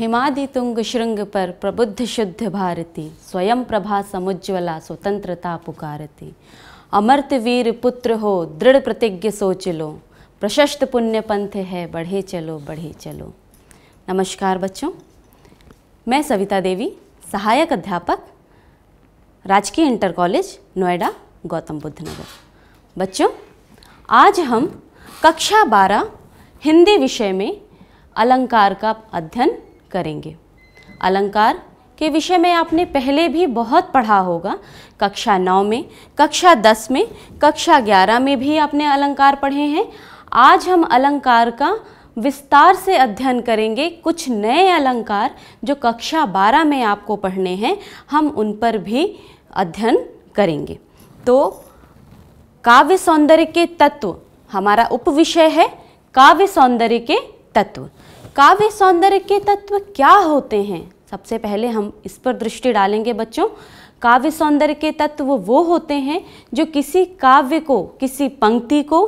हिमादि तुंग श्रृंग पर प्रबुद्ध शुद्ध भारती स्वयं प्रभा समुज्वला स्वतंत्रता पुकारती अमर्त वीर पुत्र हो दृढ़ प्रतिज्ञ सोच लो प्रशस्त पुण्य पंथ है बढ़े चलो बढ़े चलो नमस्कार बच्चों मैं सविता देवी सहायक अध्यापक राजकीय इंटर कॉलेज नोएडा गौतम बुद्ध नगर बच्चों आज हम कक्षा बारह हिंदी विषय में अलंकार का अध्ययन करेंगे अलंकार के विषय में आपने पहले भी बहुत पढ़ा होगा कक्षा नौ में कक्षा दस में कक्षा ग्यारह में भी आपने अलंकार पढ़े हैं आज हम अलंकार का विस्तार से अध्ययन करेंगे कुछ नए अलंकार जो कक्षा बारह में आपको पढ़ने हैं हम उन पर भी अध्ययन करेंगे तो काव्य सौंदर्य के तत्व हमारा उपविषय है काव्य सौंदर्य के तत्व काव्य सौंदर्य के तत्व क्या होते हैं सबसे पहले हम इस पर दृष्टि डालेंगे बच्चों काव्य सौंदर्य के तत्व वो होते हैं जो किसी काव्य को किसी पंक्ति को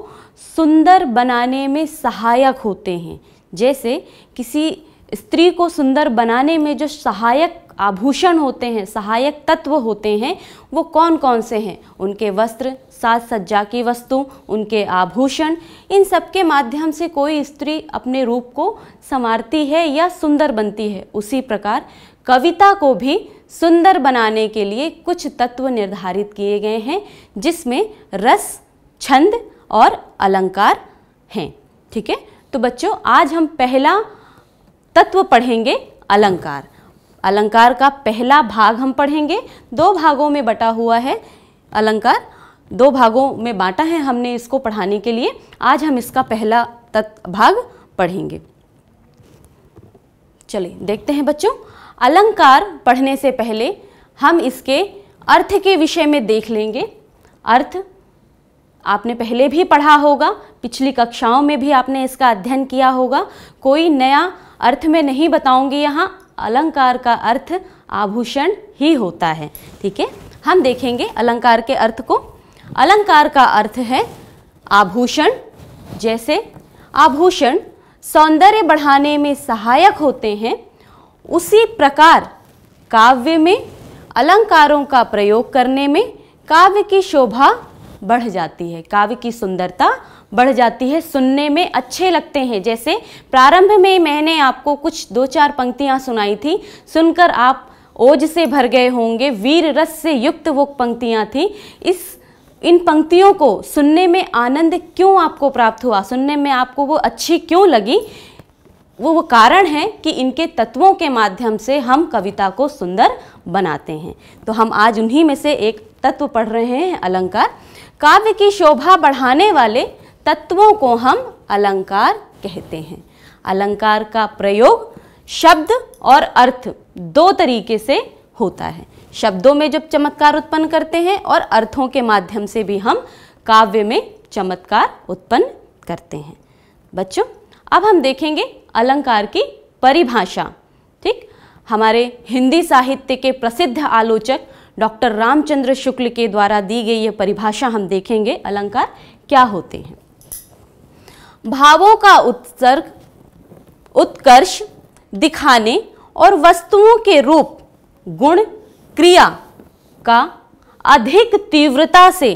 सुंदर बनाने में सहायक होते हैं जैसे किसी स्त्री को सुंदर बनाने में जो सहायक आभूषण होते हैं सहायक तत्व होते हैं वो कौन कौन से हैं उनके वस्त्र साज सज्जा की वस्तु उनके आभूषण इन सब के माध्यम से कोई स्त्री अपने रूप को संवारती है या सुंदर बनती है उसी प्रकार कविता को भी सुंदर बनाने के लिए कुछ तत्व निर्धारित किए गए हैं जिसमें रस छंद और अलंकार हैं ठीक है तो बच्चों आज हम पहला तत्व पढ़ेंगे अलंकार अलंकार का पहला भाग हम पढ़ेंगे दो भागों में बटा हुआ है अलंकार दो भागों में बांटा है हमने इसको पढ़ाने के लिए आज हम इसका पहला तत् भाग पढ़ेंगे चलिए देखते हैं बच्चों अलंकार पढ़ने से पहले हम इसके अर्थ के विषय में देख लेंगे अर्थ आपने पहले भी पढ़ा होगा पिछली कक्षाओं में भी आपने इसका अध्ययन किया होगा कोई नया अर्थ में नहीं बताऊंगी यहाँ अलंकार का अर्थ आभूषण ही होता है ठीक है हम देखेंगे अलंकार के अर्थ को अलंकार का अर्थ है आभूषण जैसे आभूषण सौंदर्य बढ़ाने में सहायक होते हैं उसी प्रकार काव्य में अलंकारों का प्रयोग करने में काव्य की शोभा बढ़ जाती है काव्य की सुंदरता बढ़ जाती है सुनने में अच्छे लगते हैं जैसे प्रारंभ में मैंने आपको कुछ दो चार पंक्तियाँ सुनाई थी सुनकर आप ओज से भर गए होंगे वीर रस से युक्त वो पंक्तियाँ थी इस इन पंक्तियों को सुनने में आनंद क्यों आपको प्राप्त हुआ सुनने में आपको वो अच्छी क्यों लगी वो वो कारण है कि इनके तत्वों के माध्यम से हम कविता को सुंदर बनाते हैं तो हम आज उन्हीं में से एक तत्व पढ़ रहे हैं अलंकार काव्य की शोभा बढ़ाने वाले तत्वों को हम अलंकार कहते हैं अलंकार का प्रयोग शब्द और अर्थ दो तरीके से होता है शब्दों में जब चमत्कार उत्पन्न करते हैं और अर्थों के माध्यम से भी हम काव्य में चमत्कार उत्पन्न करते हैं बच्चों अब हम देखेंगे अलंकार की परिभाषा ठीक हमारे हिंदी साहित्य के प्रसिद्ध आलोचक डॉक्टर रामचंद्र शुक्ल के द्वारा दी गई ये परिभाषा हम देखेंगे अलंकार क्या होते हैं भावों का उत्सर्ग उत्कर्ष दिखाने और वस्तुओं के रूप गुण क्रिया का अधिक तीव्रता से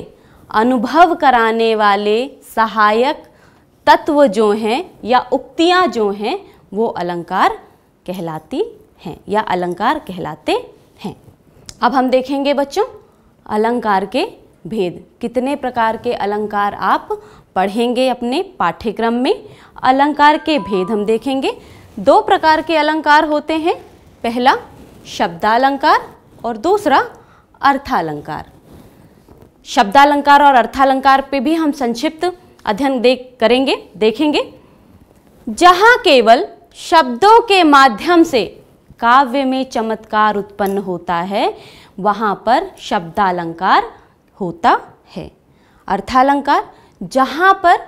अनुभव कराने वाले सहायक तत्व जो हैं या उक्तियाँ जो हैं वो अलंकार कहलाती हैं या अलंकार कहलाते हैं अब हम देखेंगे बच्चों अलंकार के भेद कितने प्रकार के अलंकार आप पढ़ेंगे अपने पाठ्यक्रम में अलंकार के भेद हम देखेंगे दो प्रकार के अलंकार होते हैं पहला शब्दालंकार और दूसरा अर्थालंकार शब्दालंकार और अर्थालंकार पे भी हम संक्षिप्त अध्ययन देख करेंगे देखेंगे जहाँ केवल शब्दों के माध्यम से काव्य में चमत्कार उत्पन्न होता है वहाँ पर शब्दालंकार होता है अर्थालंकार जहाँ पर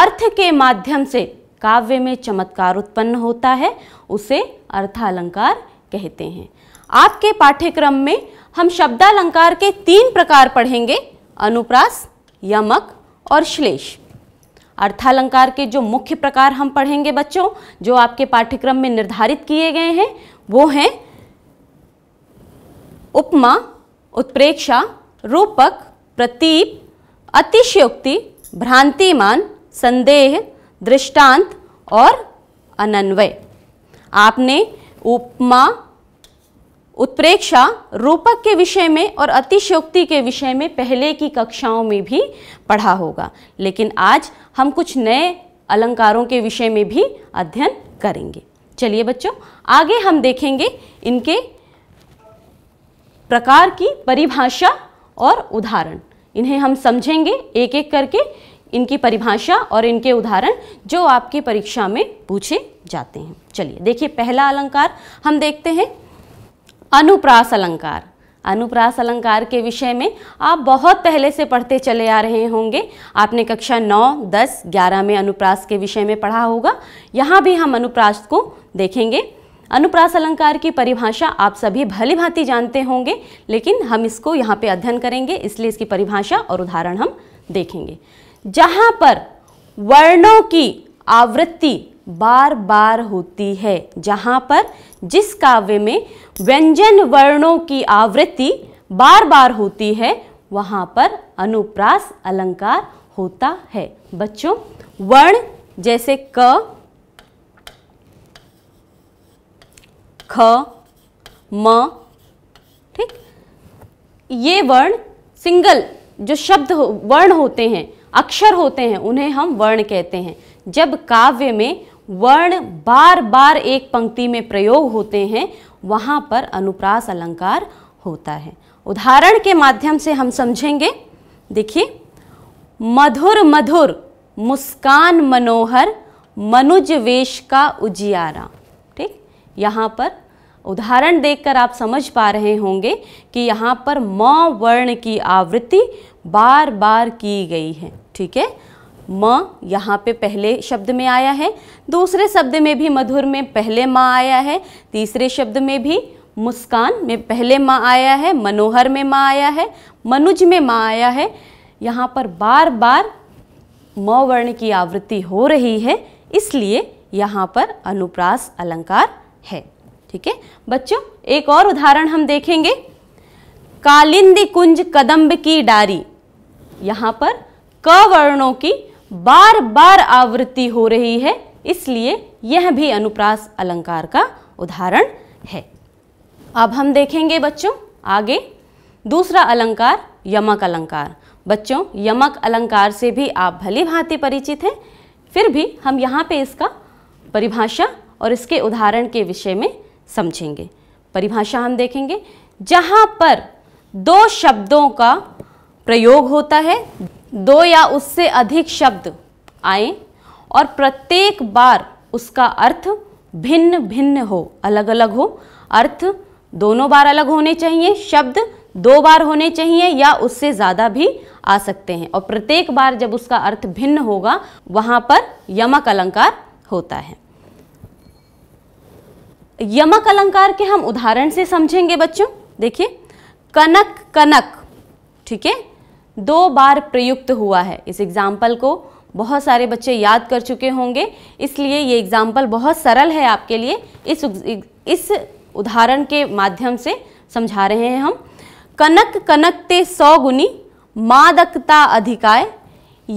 अर्थ के माध्यम से काव्य में चमत्कार उत्पन्न होता है उसे अर्थालंकार कहते हैं आपके पाठ्यक्रम में हम शब्दालंकार के तीन प्रकार पढ़ेंगे अनुप्रास यमक और श्लेष अर्थालंकार के जो मुख्य प्रकार हम पढ़ेंगे बच्चों जो आपके पाठ्यक्रम में निर्धारित किए गए हैं वो हैं उपमा उत्प्रेक्षा रूपक प्रतीप अतिशयोक्ति भ्रांतिमान संदेह दृष्टांत और अनन्वय आपने उपमा उत्प्रेक्षा रूपक के विषय में और अतिशयोक्ति के विषय में पहले की कक्षाओं में भी पढ़ा होगा लेकिन आज हम कुछ नए अलंकारों के विषय में भी अध्ययन करेंगे चलिए बच्चों आगे हम देखेंगे इनके प्रकार की परिभाषा और उदाहरण इन्हें हम समझेंगे एक एक करके इनकी परिभाषा और इनके उदाहरण जो आपकी परीक्षा में पूछे जाते हैं चलिए देखिए पहला अलंकार हम देखते हैं अनुप्रास अलंकार अनुप्रास अलंकार के विषय में आप बहुत पहले से पढ़ते चले आ रहे होंगे आपने कक्षा 9, 10, 11 में अनुप्रास के विषय में पढ़ा होगा यहाँ भी हम अनुप्रास को देखेंगे अनुप्रास अलंकार की परिभाषा आप सभी भली भांति जानते होंगे लेकिन हम इसको यहाँ पे अध्ययन करेंगे इसलिए इसकी परिभाषा और उदाहरण हम देखेंगे जहाँ पर वर्णों की आवृत्ति बार बार होती है जहाँ पर जिस काव्य में व्यंजन वर्णों की आवृत्ति बार बार होती है वहाँ पर अनुप्रास अलंकार होता है बच्चों वर्ण जैसे क ख म ठीक ये वर्ण सिंगल जो शब्द हो, वर्ण होते हैं अक्षर होते हैं उन्हें हम वर्ण कहते हैं जब काव्य में वर्ण बार बार एक पंक्ति में प्रयोग होते हैं वहां पर अनुप्रास अलंकार होता है उदाहरण के माध्यम से हम समझेंगे देखिए मधुर मधुर मुस्कान मनोहर मनुज वेश का उजियारा ठीक यहाँ पर उदाहरण देखकर आप समझ पा रहे होंगे कि यहाँ पर म वर्ण की आवृत्ति बार बार की गई है ठीक है म यहाँ पे पहले शब्द में आया है दूसरे शब्द में भी मधुर में पहले माँ आया है तीसरे शब्द में भी मुस्कान में पहले माँ आया है मनोहर में माँ आया है मनुज में माँ आया है यहाँ पर बार बार म वर्ण की आवृत्ति हो रही है इसलिए यहाँ पर अनुप्रास अलंकार है ठीक है बच्चों एक और उदाहरण हम देखेंगे कालिंदी कुंज कदम्ब की डारी यहाँ पर क वर्णों की बार बार आवृत्ति हो रही है इसलिए यह भी अनुप्रास अलंकार का उदाहरण है अब हम देखेंगे बच्चों आगे दूसरा अलंकार यमक अलंकार बच्चों यमक अलंकार से भी आप भली भांति परिचित हैं फिर भी हम यहाँ पे इसका परिभाषा और इसके उदाहरण के विषय में समझेंगे परिभाषा हम देखेंगे जहाँ पर दो शब्दों का प्रयोग होता है दो या उससे अधिक शब्द आए और प्रत्येक बार उसका अर्थ भिन्न भिन्न हो अलग अलग हो अर्थ दोनों बार अलग होने चाहिए शब्द दो बार होने चाहिए या उससे ज़्यादा भी आ सकते हैं और प्रत्येक बार जब उसका अर्थ भिन्न होगा वहाँ पर यमक अलंकार होता है यमक अलंकार के हम उदाहरण से समझेंगे बच्चों देखिए कनक कनक ठीक है दो बार प्रयुक्त हुआ है इस एग्जाम्पल को बहुत सारे बच्चे याद कर चुके होंगे इसलिए ये एग्जाम्पल बहुत सरल है आपके लिए इस इस उदाहरण के माध्यम से समझा रहे हैं हम कनक कनक ते सौ गुनी मादकता अधिकाय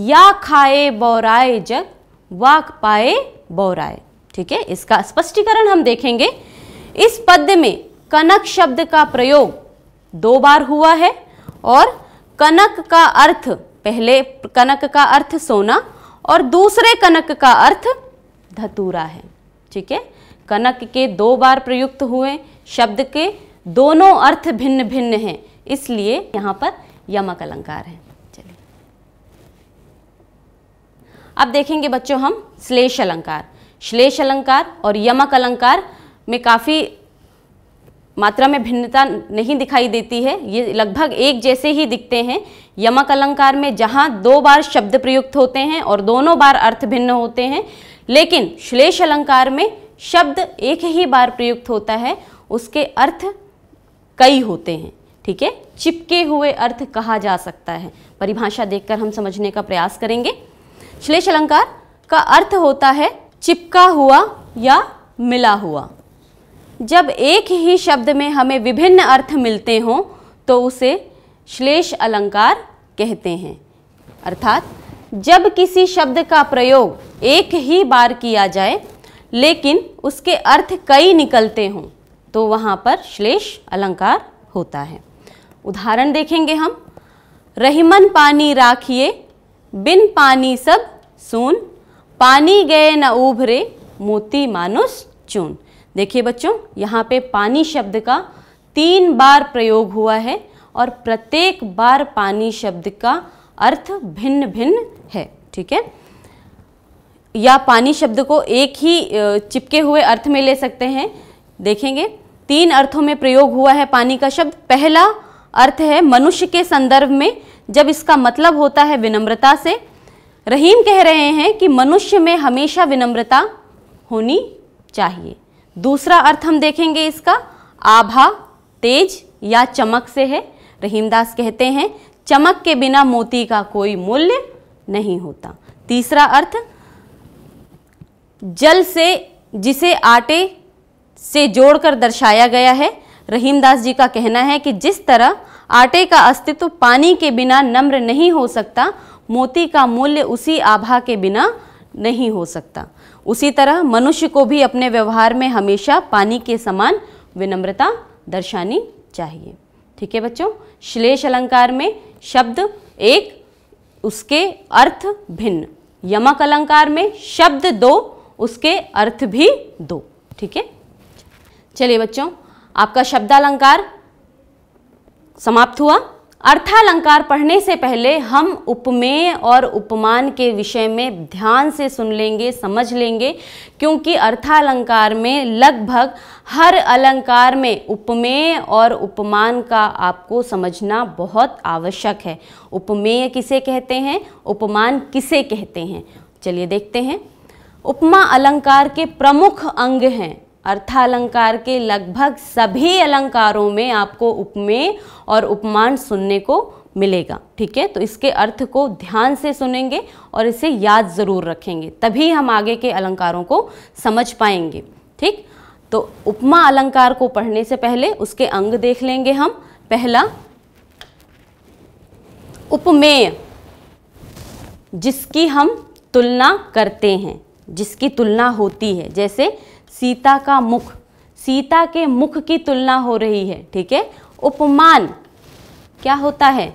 या खाए बौराए जग वाक पाए बौराए ठीक है इसका स्पष्टीकरण हम देखेंगे इस पद्य में कनक शब्द का प्रयोग दो बार हुआ है और कनक का अर्थ पहले कनक का अर्थ सोना और दूसरे कनक का अर्थ धतूरा है ठीक है कनक के दो बार प्रयुक्त हुए शब्द के दोनों अर्थ भिन्न भिन्न हैं इसलिए यहाँ पर यमक अलंकार है चलिए अब देखेंगे बच्चों हम श्लेष अलंकार श्लेष अलंकार और यमक अलंकार में काफ़ी मात्रा में भिन्नता नहीं दिखाई देती है ये लगभग एक जैसे ही दिखते हैं यमक अलंकार में जहाँ दो बार शब्द प्रयुक्त होते हैं और दोनों बार अर्थ भिन्न होते हैं लेकिन श्लेष अलंकार में शब्द एक ही बार प्रयुक्त होता है उसके अर्थ कई होते हैं ठीक है चिपके हुए अर्थ कहा जा सकता है परिभाषा देखकर हम समझने का प्रयास करेंगे श्लेष अलंकार का अर्थ होता है चिपका हुआ या मिला हुआ जब एक ही शब्द में हमें विभिन्न अर्थ मिलते हों तो उसे श्लेष अलंकार कहते हैं अर्थात जब किसी शब्द का प्रयोग एक ही बार किया जाए लेकिन उसके अर्थ कई निकलते हों तो वहाँ पर श्लेष अलंकार होता है उदाहरण देखेंगे हम रहीमन पानी राखिए बिन पानी सब सून पानी गए न उभरे मोती मानुष चून देखिए बच्चों यहाँ पे पानी शब्द का तीन बार प्रयोग हुआ है और प्रत्येक बार पानी शब्द का अर्थ भिन्न भिन्न है ठीक है या पानी शब्द को एक ही चिपके हुए अर्थ में ले सकते हैं देखेंगे तीन अर्थों में प्रयोग हुआ है पानी का शब्द पहला अर्थ है मनुष्य के संदर्भ में जब इसका मतलब होता है विनम्रता से रहीम कह रहे हैं कि मनुष्य में हमेशा विनम्रता होनी चाहिए दूसरा अर्थ हम देखेंगे इसका आभा तेज या चमक से है रहीमदास कहते हैं चमक के बिना मोती का कोई मूल्य नहीं होता तीसरा अर्थ जल से जिसे आटे से जोड़कर दर्शाया गया है रहीमदास जी का कहना है कि जिस तरह आटे का अस्तित्व पानी के बिना नम्र नहीं हो सकता मोती का मूल्य उसी आभा के बिना नहीं हो सकता उसी तरह मनुष्य को भी अपने व्यवहार में हमेशा पानी के समान विनम्रता दर्शानी चाहिए ठीक है बच्चों श्लेष अलंकार में शब्द एक उसके अर्थ भिन्न यमक अलंकार में शब्द दो उसके अर्थ भी दो ठीक है चलिए बच्चों आपका शब्दालंकार समाप्त हुआ अर्थालंकार पढ़ने से पहले हम उपमेय और उपमान के विषय में ध्यान से सुन लेंगे समझ लेंगे क्योंकि अर्थालंकार में लगभग हर अलंकार में उपमेय और उपमान का आपको समझना बहुत आवश्यक है उपमेय किसे कहते हैं उपमान किसे कहते हैं चलिए देखते हैं उपमा अलंकार के प्रमुख अंग हैं अर्थालंकार के लगभग सभी अलंकारों में आपको उपमेय और उपमान सुनने को मिलेगा ठीक है तो इसके अर्थ को ध्यान से सुनेंगे और इसे याद ज़रूर रखेंगे तभी हम आगे के अलंकारों को समझ पाएंगे ठीक तो उपमा अलंकार को पढ़ने से पहले उसके अंग देख लेंगे हम पहला उपमेय जिसकी हम तुलना करते हैं जिसकी तुलना होती है जैसे सीता का मुख सीता के मुख की तुलना हो रही है ठीक है उपमान क्या होता है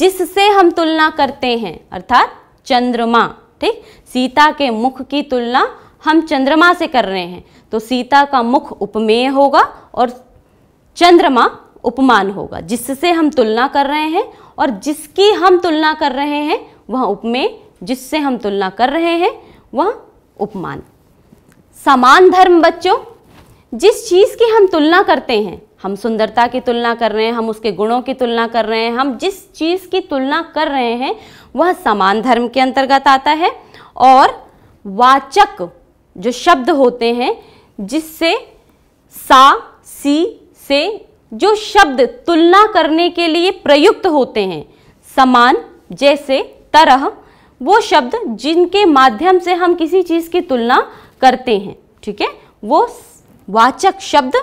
जिससे हम तुलना करते हैं अर्थात चंद्रमा ठीक सीता के मुख की तुलना हम चंद्रमा से कर रहे हैं तो सीता का मुख उपमेय होगा और चंद्रमा उपमान होगा जिससे हम तुलना कर रहे हैं और जिसकी हम तुलना कर रहे हैं वह उपमेय जिससे हम तुलना कर रहे हैं वह उपमान समान धर्म बच्चों जिस चीज़ की हम तुलना करते हैं हम सुंदरता की तुलना कर रहे हैं हम उसके गुणों की तुलना कर रहे हैं हम जिस चीज़ की तुलना कर रहे हैं वह समान धर्म के अंतर्गत आता है और वाचक जो शब्द होते हैं जिससे सा सी से जो शब्द तुलना करने के लिए प्रयुक्त होते हैं समान जैसे तरह वो शब्द जिनके माध्यम से हम किसी चीज़ की तुलना करते हैं ठीक है वो वाचक शब्द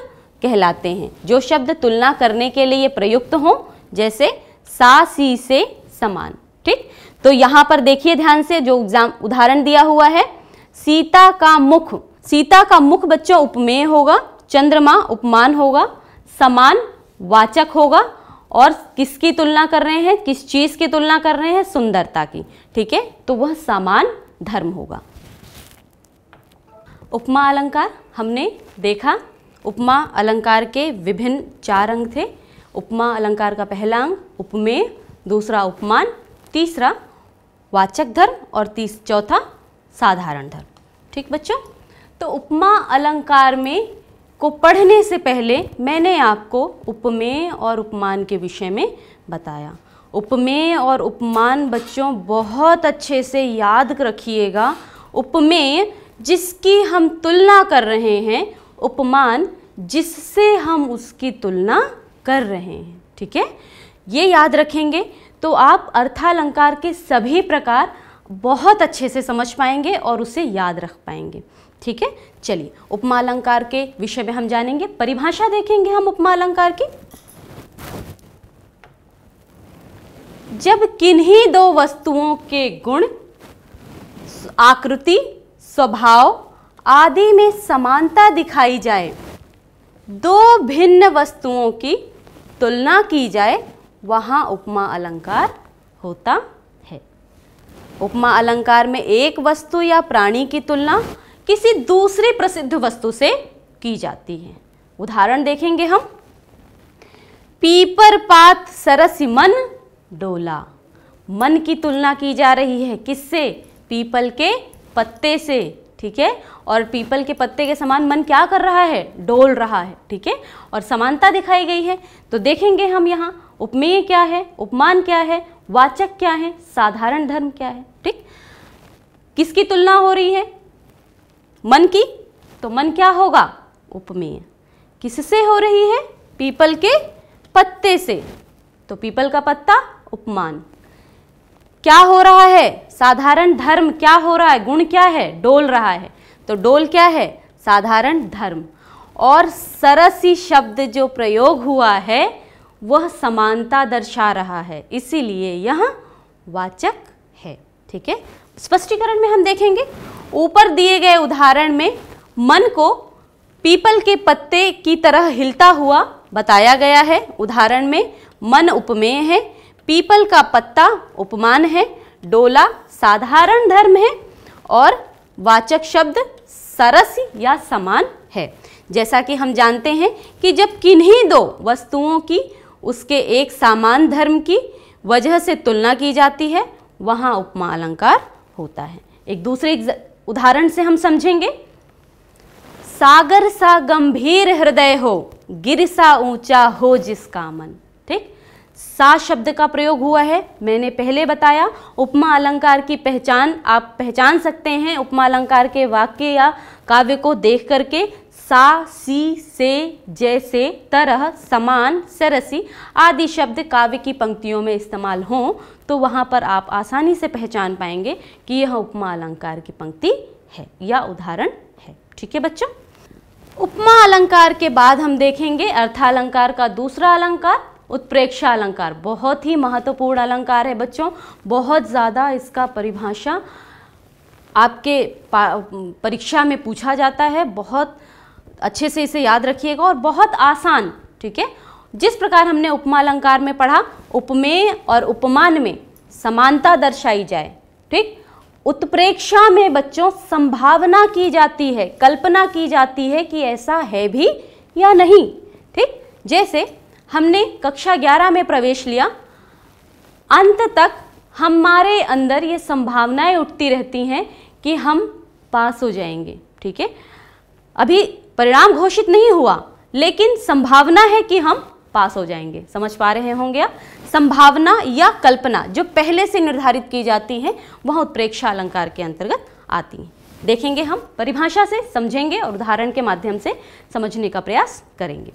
कहलाते हैं जो शब्द तुलना करने के लिए प्रयुक्त हो जैसे सा सी से समान ठीक तो यहाँ पर देखिए ध्यान से जो एग्जाम उदाहरण दिया हुआ है सीता का मुख सीता का मुख बच्चों उपमेय होगा चंद्रमा उपमान होगा समान वाचक होगा और किसकी तुलना कर रहे हैं किस चीज़ की तुलना कर रहे हैं सुंदरता की ठीक है तो वह समान धर्म होगा उपमा अलंकार हमने देखा उपमा अलंकार के विभिन्न चार अंग थे उपमा अलंकार का पहला अंग उपमेय दूसरा उपमान तीसरा वाचक धर्म और तीस चौथा साधारण धर्म ठीक बच्चों तो उपमा अलंकार में को पढ़ने से पहले मैंने आपको उपमेय और उपमान के विषय में बताया उपमेय और उपमान बच्चों बहुत अच्छे से याद रखिएगा उपमेय जिसकी हम तुलना कर रहे हैं उपमान जिससे हम उसकी तुलना कर रहे हैं ठीक है ये याद रखेंगे तो आप अर्थालंकार के सभी प्रकार बहुत अच्छे से समझ पाएंगे और उसे याद रख पाएंगे ठीक है चलिए उपमा अलंकार के विषय में हम जानेंगे परिभाषा देखेंगे हम उपमा अलंकार की जब किन्हीं दो वस्तुओं के गुण आकृति स्वभाव आदि में समानता दिखाई जाए दो भिन्न वस्तुओं की तुलना की जाए वहाँ उपमा अलंकार होता है उपमा अलंकार में एक वस्तु या प्राणी की तुलना किसी दूसरी प्रसिद्ध वस्तु से की जाती है उदाहरण देखेंगे हम पीपर पात सरस मन डोला मन की तुलना की जा रही है किससे पीपल के पत्ते से ठीक है और पीपल के पत्ते के समान मन क्या कर रहा है डोल रहा है ठीक है और समानता दिखाई गई है तो देखेंगे हम यहाँ उपमेय क्या है उपमान क्या है वाचक क्या है साधारण धर्म क्या है ठीक किसकी तुलना हो रही है मन की तो मन क्या होगा उपमेय किससे हो रही है पीपल के पत्ते से तो पीपल का पत्ता उपमान क्या हो रहा है साधारण धर्म क्या हो रहा है गुण क्या है डोल रहा है तो डोल क्या है साधारण धर्म और सरसी शब्द जो प्रयोग हुआ है वह समानता दर्शा रहा है इसीलिए यह वाचक है ठीक है स्पष्टीकरण में हम देखेंगे ऊपर दिए गए उदाहरण में मन को पीपल के पत्ते की तरह हिलता हुआ बताया गया है उदाहरण में मन उपमेय है पीपल का पत्ता उपमान है डोला साधारण धर्म है और वाचक शब्द सरस या समान है जैसा कि हम जानते हैं कि जब किन्हीं दो वस्तुओं की उसके एक समान धर्म की वजह से तुलना की जाती है वहाँ उपमा अलंकार होता है एक दूसरे उदाहरण से हम समझेंगे सागर सा गंभीर हृदय हो गिर सा ऊंचा हो जिसका मन ठीक सा शब्द का प्रयोग हुआ है मैंने पहले बताया उपमा अलंकार की पहचान आप पहचान सकते हैं उपमा अलंकार के वाक्य या काव्य को देख करके सा सी से जैसे तरह समान सरसी आदि शब्द काव्य की पंक्तियों में इस्तेमाल हों तो वहाँ पर आप आसानी से पहचान पाएंगे कि यह उपमा अलंकार की पंक्ति है या उदाहरण है ठीक है बच्चों उपमा अलंकार के बाद हम देखेंगे अर्थालंकार का दूसरा अलंकार उत्प्रेक्षा अलंकार बहुत ही महत्वपूर्ण अलंकार है बच्चों बहुत ज़्यादा इसका परिभाषा आपके परीक्षा में पूछा जाता है बहुत अच्छे से इसे याद रखिएगा और बहुत आसान ठीक है जिस प्रकार हमने उपमा अलंकार में पढ़ा उपमेय और उपमान में समानता दर्शाई जाए ठीक उत्प्रेक्षा में बच्चों संभावना की जाती है कल्पना की जाती है कि ऐसा है भी या नहीं ठीक जैसे हमने कक्षा 11 में प्रवेश लिया अंत तक हमारे अंदर ये संभावनाएं उठती रहती हैं कि हम पास हो जाएंगे ठीक है अभी परिणाम घोषित नहीं हुआ लेकिन संभावना है कि हम पास हो जाएंगे समझ पा रहे होंगे आप संभावना या कल्पना जो पहले से निर्धारित की जाती हैं वह उत्प्रेक्षा अलंकार के अंतर्गत आती हैं देखेंगे हम परिभाषा से समझेंगे और उदाहरण के माध्यम से समझने का प्रयास करेंगे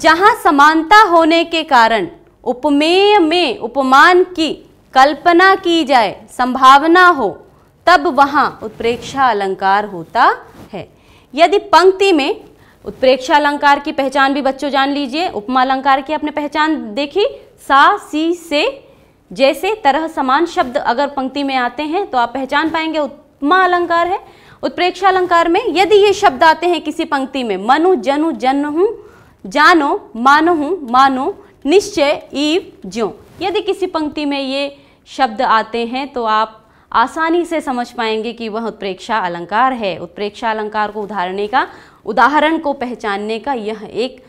जहाँ समानता होने के कारण उपमेय में उपमान की कल्पना की जाए संभावना हो तब वहाँ उत्प्रेक्षा अलंकार होता है यदि पंक्ति में उत्प्रेक्षा अलंकार की पहचान भी बच्चों जान लीजिए उपमा अलंकार की आपने पहचान देखी सा सी से जैसे तरह समान शब्द अगर पंक्ति में आते हैं तो आप पहचान पाएंगे उपमा अलंकार है उत्प्रेक्षा अलंकार में यदि ये शब्द आते हैं किसी पंक्ति में मनु जनु हूँ जानो मानो हूँ मानो निश्चय ईव ज्यो यदि किसी पंक्ति में ये शब्द आते हैं तो आप आसानी से समझ पाएंगे कि वह उत्प्रेक्षा अलंकार है उत्प्रेक्षा अलंकार को उदाहरणे का उदाहरण को पहचानने का यह एक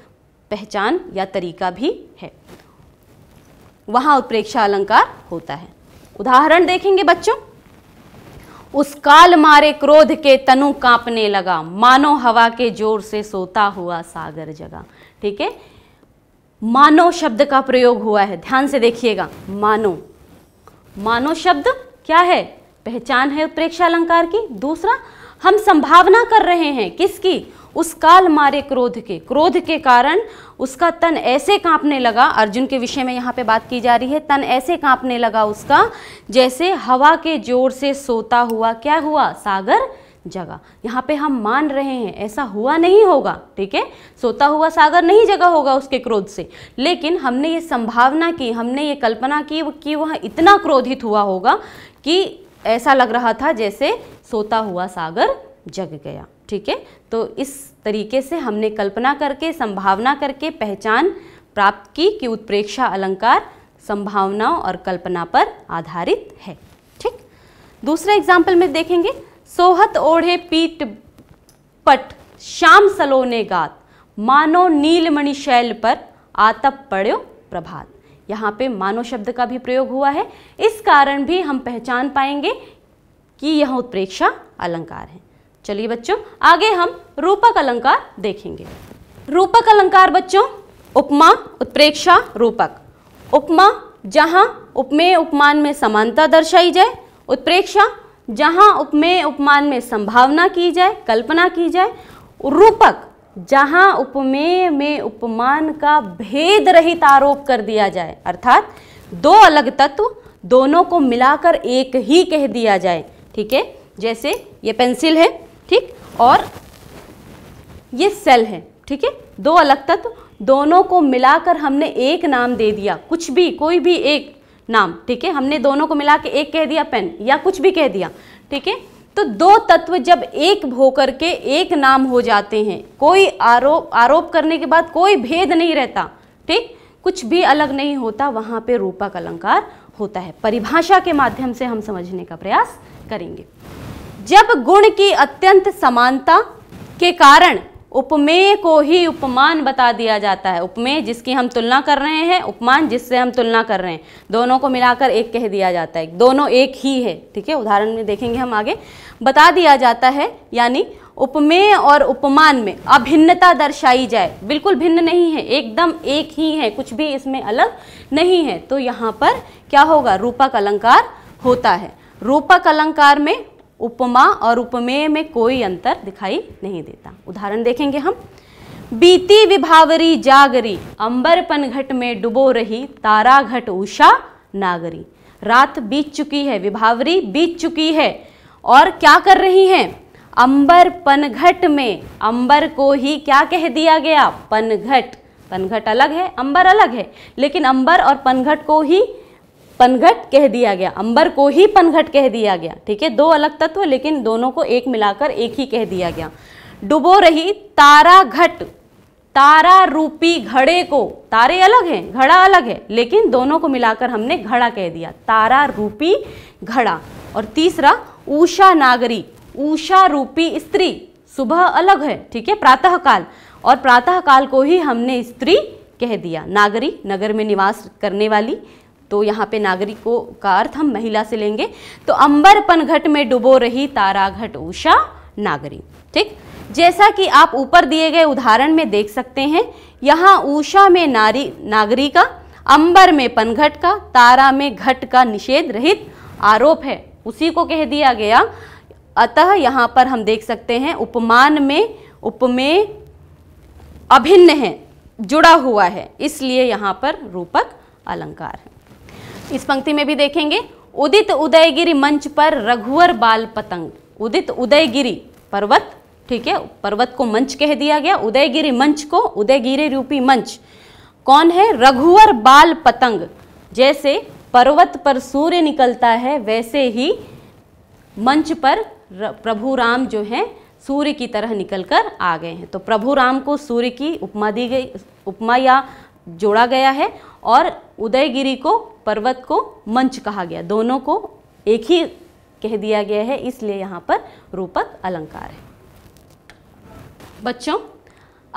पहचान या तरीका भी है वहां उत्प्रेक्षा अलंकार होता है उदाहरण देखेंगे बच्चों उस काल मारे क्रोध के तनु कांपने लगा मानो हवा के जोर से सोता हुआ सागर जगा ठीक है मानव शब्द का प्रयोग हुआ है ध्यान से देखिएगा मानव मानव शब्द क्या है पहचान है प्रेक्षा अलंकार की दूसरा हम संभावना कर रहे हैं किसकी उस काल मारे क्रोध के क्रोध के कारण उसका तन ऐसे कांपने लगा अर्जुन के विषय में यहाँ पे बात की जा रही है तन ऐसे कांपने लगा उसका जैसे हवा के जोर से सोता हुआ क्या हुआ सागर जगह यहाँ पे हम मान रहे हैं ऐसा हुआ नहीं होगा ठीक है सोता हुआ सागर नहीं जगा होगा उसके क्रोध से लेकिन हमने ये संभावना की हमने ये कल्पना की कि वह इतना क्रोधित हुआ होगा कि ऐसा लग रहा था जैसे सोता हुआ सागर जग गया ठीक है तो इस तरीके से हमने कल्पना करके संभावना करके पहचान प्राप्त की कि उत्प्रेक्षा अलंकार संभावनाओं और कल्पना पर आधारित है ठीक दूसरे एग्जाम्पल में देखेंगे सोहत ओढ़े पीट पट श्याम सलोने गात मानो नीलमणि शैल पर आतप पड़ो प्रभात यहाँ पे मानो शब्द का भी प्रयोग हुआ है इस कारण भी हम पहचान पाएंगे कि यह उत्प्रेक्षा अलंकार है चलिए बच्चों आगे हम रूपक अलंकार देखेंगे रूपक अलंकार बच्चों उपमा उत्प्रेक्षा रूपक उपमा जहाँ उपमेय उपमान में समानता दर्शाई जाए उत्प्रेक्षा जहाँ उपमेय उपमान में संभावना की जाए कल्पना की जाए रूपक जहाँ उपमेय में उपमान का भेद रहित आरोप कर दिया जाए अर्थात दो अलग तत्व दोनों को मिलाकर एक ही कह दिया जाए ठीक है जैसे ये पेंसिल है ठीक और ये सेल है ठीक है दो अलग तत्व दोनों को मिलाकर हमने एक नाम दे दिया कुछ भी कोई भी एक नाम ठीक है हमने दोनों को मिला के एक कह दिया पेन या कुछ भी कह दिया ठीक है तो दो तत्व जब एक होकर के एक नाम हो जाते हैं कोई आरोप आरोप करने के बाद कोई भेद नहीं रहता ठीक कुछ भी अलग नहीं होता वहाँ पे रूपक अलंकार होता है परिभाषा के माध्यम से हम समझने का प्रयास करेंगे जब गुण की अत्यंत समानता के कारण उपमेय को ही उपमान बता दिया जाता है उपमेय जिसकी हम तुलना कर रहे हैं उपमान जिससे हम तुलना कर रहे हैं दोनों को मिलाकर एक कह दिया जाता है दोनों एक ही है ठीक है उदाहरण में देखेंगे हम आगे बता दिया जाता है यानी उपमेय और उपमान में अभिन्नता दर्शाई जाए बिल्कुल भिन्न नहीं है एकदम एक ही है कुछ भी इसमें अलग नहीं है तो यहाँ पर क्या होगा रूपक अलंकार होता है रूपक अलंकार में उपमा और उपमेय में कोई अंतर दिखाई नहीं देता उदाहरण देखेंगे हम बीती विभावरी जागरी अंबर पनघट में डुबो रही तारा घट उषा नागरी रात बीत चुकी है विभावरी बीत चुकी है और क्या कर रही हैं अंबर पनघट में अंबर को ही क्या कह दिया गया पनघट पनघट अलग है अंबर अलग है लेकिन अंबर और पनघट को ही पनघट कह दिया गया अंबर को ही पनघट कह दिया गया ठीक है दो अलग तत्व लेकिन दोनों को एक मिलाकर एक ही कह दिया गया डुबो रही तारा घट तारा रूपी घड़े को तारे अलग हैं घड़ा अलग है लेकिन दोनों को मिलाकर हमने घड़ा कह दिया तारा रूपी घड़ा और तीसरा ऊषा नागरी ऊषा रूपी स्त्री सुबह अलग है ठीक है प्रातः काल और प्रातः काल को ही हमने स्त्री कह दिया नागरी नगर में निवास करने वाली तो यहाँ पे नागरिकों का अर्थ हम महिला से लेंगे तो अंबर पनघट में डुबो रही ताराघट उषा नागरी ठीक जैसा कि आप ऊपर दिए गए उदाहरण में देख सकते हैं यहाँ ऊषा में नारी नागरी का अंबर में पनघट का तारा में घट का निषेध रहित आरोप है उसी को कह दिया गया अतः यहाँ पर हम देख सकते हैं उपमान में उपमेय अभिन्न है जुड़ा हुआ है इसलिए यहाँ पर रूपक अलंकार है इस पंक्ति में भी देखेंगे उदित उदयगिरी मंच पर रघुवर बाल पतंग उदित उदयगिरी पर्वत ठीक है पर्वत को मंच कह दिया गया उदयगिरी मंच को उदयगिरी रूपी मंच कौन है रघुवर बाल पतंग जैसे पर्वत पर सूर्य निकलता है वैसे ही मंच पर प्रभु राम जो हैं सूर्य की तरह निकलकर आ गए हैं तो प्रभु राम को सूर्य की उपमा दी गई उपमा या जोड़ा गया है और उदयगिरी को पर्वत को मंच कहा गया दोनों को एक ही कह दिया गया है इसलिए यहाँ पर रूपक अलंकार है बच्चों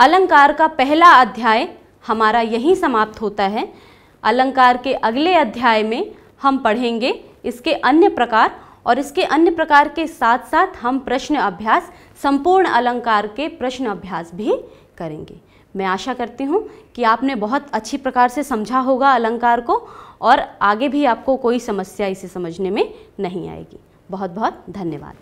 अलंकार का पहला अध्याय हमारा यहीं समाप्त होता है अलंकार के अगले अध्याय में हम पढ़ेंगे इसके अन्य प्रकार और इसके अन्य प्रकार के साथ साथ हम प्रश्न अभ्यास संपूर्ण अलंकार के प्रश्न अभ्यास भी करेंगे मैं आशा करती हूँ कि आपने बहुत अच्छी प्रकार से समझा होगा अलंकार को और आगे भी आपको कोई समस्या इसे समझने में नहीं आएगी बहुत बहुत धन्यवाद